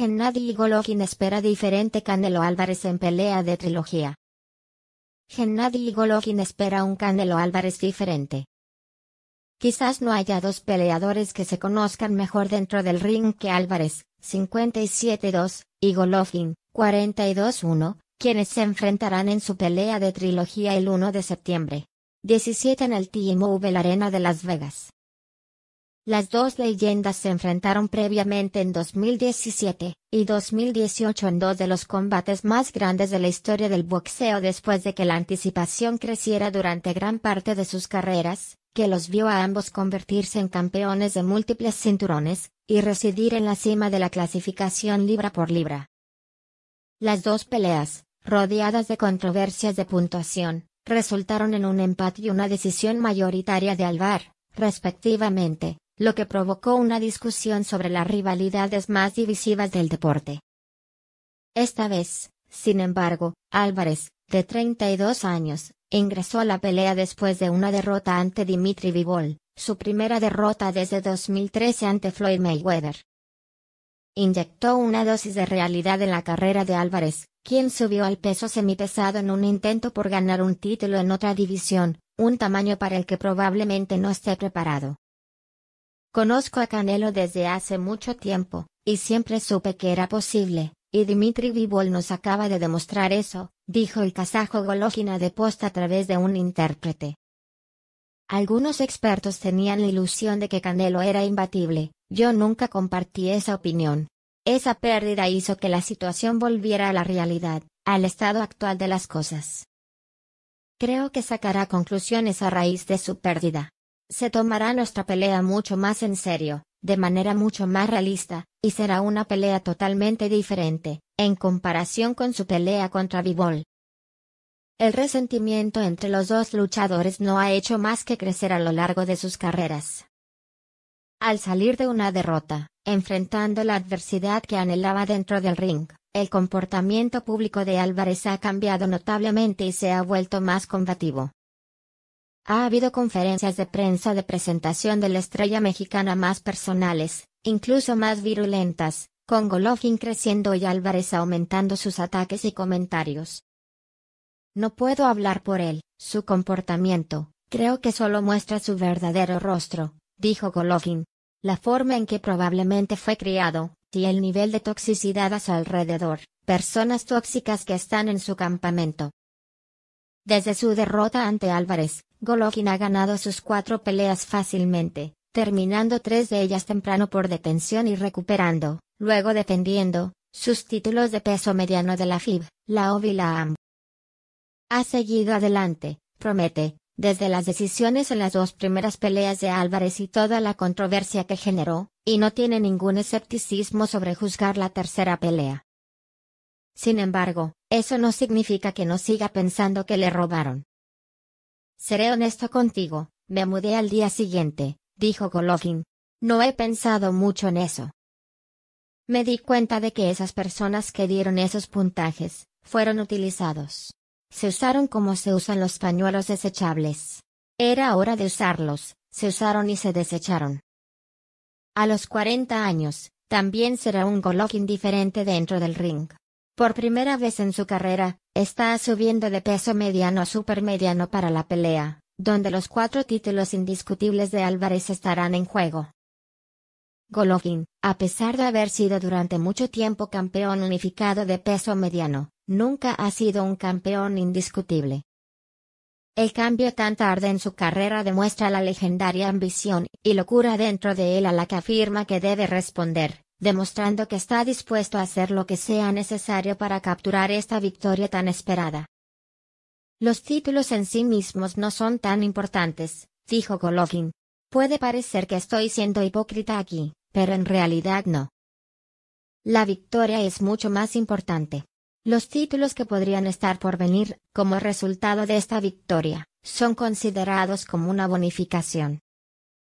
Gennady Golovkin espera diferente Canelo Álvarez en pelea de trilogía. Gennady Golovkin espera un Canelo Álvarez diferente. Quizás no haya dos peleadores que se conozcan mejor dentro del ring que Álvarez, 57-2, y Golovkin, 42-1, quienes se enfrentarán en su pelea de trilogía el 1 de septiembre. 17 en el T-Mobile Arena de Las Vegas. Las dos leyendas se enfrentaron previamente en 2017 y 2018 en dos de los combates más grandes de la historia del boxeo después de que la anticipación creciera durante gran parte de sus carreras, que los vio a ambos convertirse en campeones de múltiples cinturones, y residir en la cima de la clasificación libra por libra. Las dos peleas, rodeadas de controversias de puntuación, resultaron en un empate y una decisión mayoritaria de Alvar, respectivamente, lo que provocó una discusión sobre las rivalidades más divisivas del deporte. Esta vez, sin embargo, Álvarez, de 32 años, ingresó a la pelea después de una derrota ante Dimitri Vivol, su primera derrota desde 2013 ante Floyd Mayweather. Inyectó una dosis de realidad en la carrera de Álvarez, quien subió al peso semipesado en un intento por ganar un título en otra división, un tamaño para el que probablemente no esté preparado. Conozco a Canelo desde hace mucho tiempo, y siempre supe que era posible, y Dimitri Vivol nos acaba de demostrar eso, dijo el casajo gológina de posta a través de un intérprete. Algunos expertos tenían la ilusión de que Canelo era imbatible, yo nunca compartí esa opinión. Esa pérdida hizo que la situación volviera a la realidad, al estado actual de las cosas. Creo que sacará conclusiones a raíz de su pérdida se tomará nuestra pelea mucho más en serio, de manera mucho más realista, y será una pelea totalmente diferente, en comparación con su pelea contra Bivol. El resentimiento entre los dos luchadores no ha hecho más que crecer a lo largo de sus carreras. Al salir de una derrota, enfrentando la adversidad que anhelaba dentro del ring, el comportamiento público de Álvarez ha cambiado notablemente y se ha vuelto más combativo. Ha habido conferencias de prensa de presentación de la estrella mexicana más personales, incluso más virulentas, con Golovkin creciendo y Álvarez aumentando sus ataques y comentarios. No puedo hablar por él, su comportamiento, creo que solo muestra su verdadero rostro, dijo Golovin. La forma en que probablemente fue criado, y el nivel de toxicidad a su alrededor, personas tóxicas que están en su campamento. Desde su derrota ante Álvarez, Golovkin ha ganado sus cuatro peleas fácilmente, terminando tres de ellas temprano por detención y recuperando, luego defendiendo, sus títulos de peso mediano de la FIB, la OV y la AM. Ha seguido adelante, promete, desde las decisiones en las dos primeras peleas de Álvarez y toda la controversia que generó, y no tiene ningún escepticismo sobre juzgar la tercera pelea. Sin embargo, eso no significa que no siga pensando que le robaron. Seré honesto contigo, me mudé al día siguiente, dijo Golovkin. No he pensado mucho en eso. Me di cuenta de que esas personas que dieron esos puntajes, fueron utilizados. Se usaron como se usan los pañuelos desechables. Era hora de usarlos, se usaron y se desecharon. A los 40 años, también será un Golovkin diferente dentro del ring. Por primera vez en su carrera, Está subiendo de peso mediano a supermediano para la pelea, donde los cuatro títulos indiscutibles de Álvarez estarán en juego. Golovkin, a pesar de haber sido durante mucho tiempo campeón unificado de peso mediano, nunca ha sido un campeón indiscutible. El cambio tan tarde en su carrera demuestra la legendaria ambición y locura dentro de él a la que afirma que debe responder, demostrando que está dispuesto a hacer lo que sea necesario para capturar esta victoria tan esperada. Los títulos en sí mismos no son tan importantes, dijo Golovkin. Puede parecer que estoy siendo hipócrita aquí, pero en realidad no. La victoria es mucho más importante. Los títulos que podrían estar por venir, como resultado de esta victoria, son considerados como una bonificación.